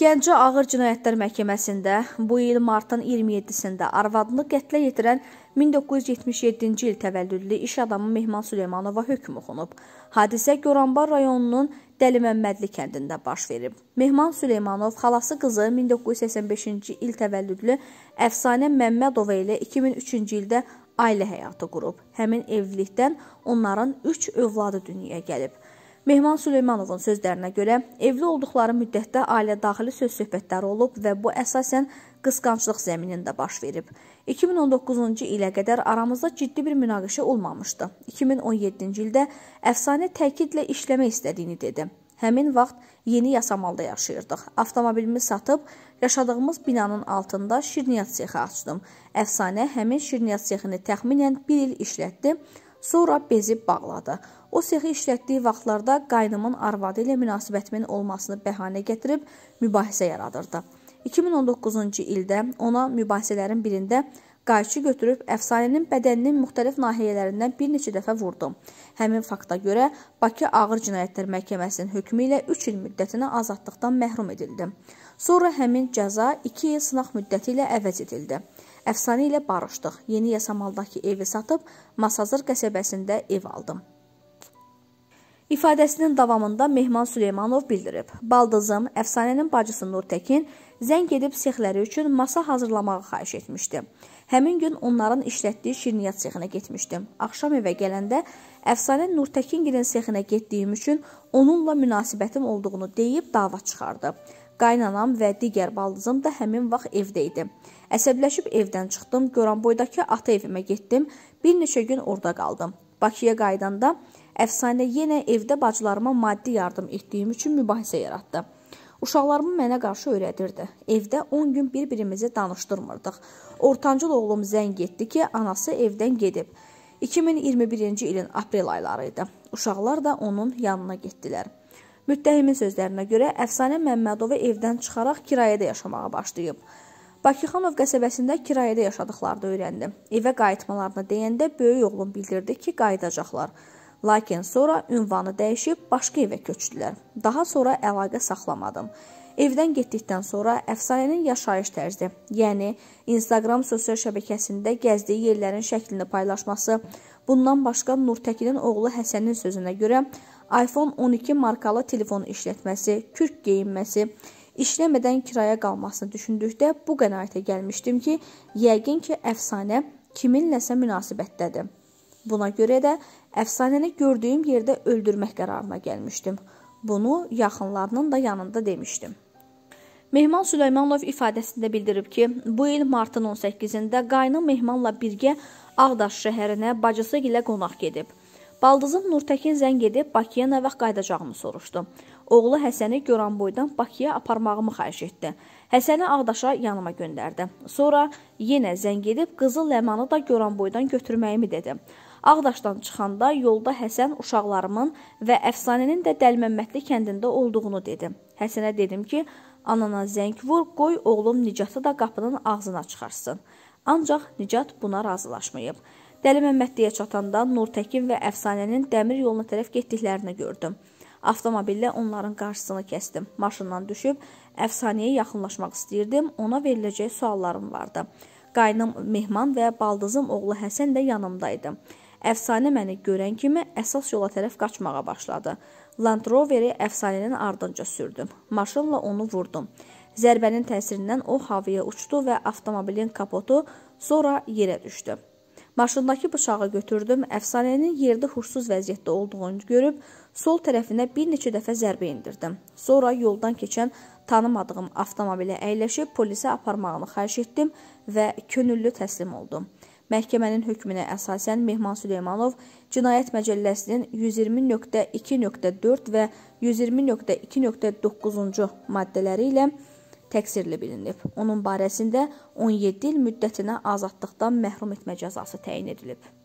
Gəncə Ağır Cinayətlər Məhkəməsində bu il martın 27-sində arvadını qətlə yetirən 1977-ci il təvəllüdlü iş adamı Mehman Süleymanova hökm oxunub. Hadisə Goranbar rayonunun Dəliməmmədli kəndində baş verib. Mehman Süleymanov xalası qızı 1985-ci il təvəllüdlü Əfsanə Məmmədova ilə 2003-cü ildə ailə həyatı qurub. Həmin evlilikdən onların 3 övladı dünyaya gəlib. Mehman Süleymanovun sözlərinə görə, evli olduqları müddətdə ailə daxili söz-söhbətləri olub və bu əsasən qısqanclıq zəminində baş verib. 2019-cu ilə qədər aramızda ciddi bir münaqişə olmamışdı. 2017-ci ildə əfsanə təkidlə işləmək istədiyini dedi. Həmin vaxt yeni Yasamalda yaşayırdıq. Avtomobilimi satıb yaşadığımız binanın altında şirniyyat sexi açdım. Əfsanə həmin şirniyyat sexini təxminən 1 il işlətdi, sonra bezib bağladı. O sexi işlətdiyi vaxtlarda qaynımın arvadı ilə münasibətimin olmasını bəhanə gətirib mübahisə yaradırdı. 2019-cu ildə ona mübahisələrin birində qayçı götürüb əfsanənin bədəninin müxtəlif nahiyələrindən bir neçə dəfə vurdu. Həmin fakta görə Bakı Ağır Cinayətlər Məhkəməsinin hökmü ilə 3 il müddətinə azadlıqdan məhrum edildi. Sonra həmin cəza 2 il sınaq müddəti ilə əvəz edildi. Əfsanə ilə barışdıq. Yeni Yasamaldakı evi satıb Masazır qəsəbəsində ev aldım. İfadəsinin davamında Mehman Süleymanov bildirib, Baldızım əfsanənin bacısı Nurtəkin zəng edib sexləri üçün masa hazırlamağı xahiş etmişdi. Həmin gün onların işlətdiyi şirniyyat sexinə getmişdim. Axşam evə gələndə əfsanə Nurtəkingilin sexinə getdiyim üçün onunla münasibətim olduğunu deyib dava çıxardı. Qaynanam və digər baldızım da həmin vaxt evdə idi. Əsəbləşib evdən çıxdım, Goranboydakı ata evimə getdim, bir neçə gün orada qaldım. Bakıya qayıdanda Əfsanə yenə evdə bacılarıma maddi yardım etdiyim üçün mübahisə yaratdı. Uşaqlarımı mənə qarşı öyrədirdi. Evdə 10 gün bir-birimizi danışdırmırdıq. Ortancıl oğlum zəng etdi ki, anası evdən gedib. 2021-ci ilin aprel ayları idi. Uşaqlar da onun yanına getdilər. Müttəhimin sözlərinə görə Əfsanə Məmmədovu evdən çıxaraq kirayədə yaşamağa başlayıb. Bakıxanov qəsəbəsində kirayədə yaşadıqlarını öyrəndim. Evə qayıtmalarını deyəndə böyük oğlum bildirdi ki, qayıdacaqlar. Lakin sonra ünvanı dəyişib başqa evə köçdülər. Daha sonra əlaqə saxlamadım. Evdən getdikdən sonra Əfsanənin yaşayış tərzi, yəni Instagram sosial şəbəkəsində gəzdiyi yerlərin şəklini paylaşması, bundan başqa Nurtəkinin oğlu Həsənin sözünə görə iPhone 12 markalı telefon işlətməsi, kürk geyinməsi, işləmədən kiraya qalmasını düşündükdə bu qənaətə gəlmişdim ki, yəqin ki, əfsanə kiminləsə münasibətdədir. Buna görə də əfsanəni gördüyüm yerdə öldürmək qərarına gəlmişdim. Bunu yaxınlarının da yanında demişdim. Mehman Süleymanov ifadəsində bildirib ki, bu il martın 18-də qaynı Mehmanla birgə Ağdaş şəhərinə bacısı ilə qonaq gedib. Baldızım Nurtəkin zəng edib Bakıya nə vaxt qayıdacağını soruşdu. Oğlu Həsəni Goranboydan Bakıya aparmağımı xahiş etdi. Həsəni Ağdaşa yanıma göndərdi. Sonra yenə zəng edib qızıl ləmanı da Goranboydan götürməyimi dedi. Ağdaşdan çıxanda yolda Həsən uşaqlarımın və Əfsanənin də Dəlməmmədli kəndində olduğunu dedim. Həsənə dedim ki, anana zəng vur, qoy oğlum Nicatı da qapının ağzına çıxarsın. Ancaq Nicat buna razılaşmayıb. Dəli Məmmədliyə çatanda Nurtəkin və Əfsanənin dəmir yoluna tərəf getdiklərini gördüm. Avtomobillə onların qarşısını kəsdim. Maşından düşüb Əfsanəyə yaxınlaşmaq istəyirdim. Ona veriləcək suallarım vardı. Qaynım Mehman və baldızım oğlu Həsən də yanımda idi. Əfsanə məni görən kimi əsas yola tərəf qaçmağa başladı. Land Roveri əfsanənin ardınca sürdüm. Maşınla onu vurdum. Zərbənin təsirindən o havaya uçdu və avtomobilin kapotu sonra yerə düşdü. Maşındakı bıçağı götürdüm. Əfsanənin yerdə huşsuz vəziyyətdə olduğunu görüb sol tərəfinə bir neçə dəfə zərbə endirdim. Sonra yoldan keçən tanımadığım avtomobilə əyləşib polisə aparmağını xahiş etdim və könüllü təslim oldum. Məhkəmənin hökmünə əsasən Mehman Süleymanov Cinayət Məcəlləsinin 120.2.4 və 120.2.9-cu maddələri ilə təqsirli bilinib. Onun barəsində 17 il müddətinə azadlıqdan məhrum etmə cəzası təyin edilib.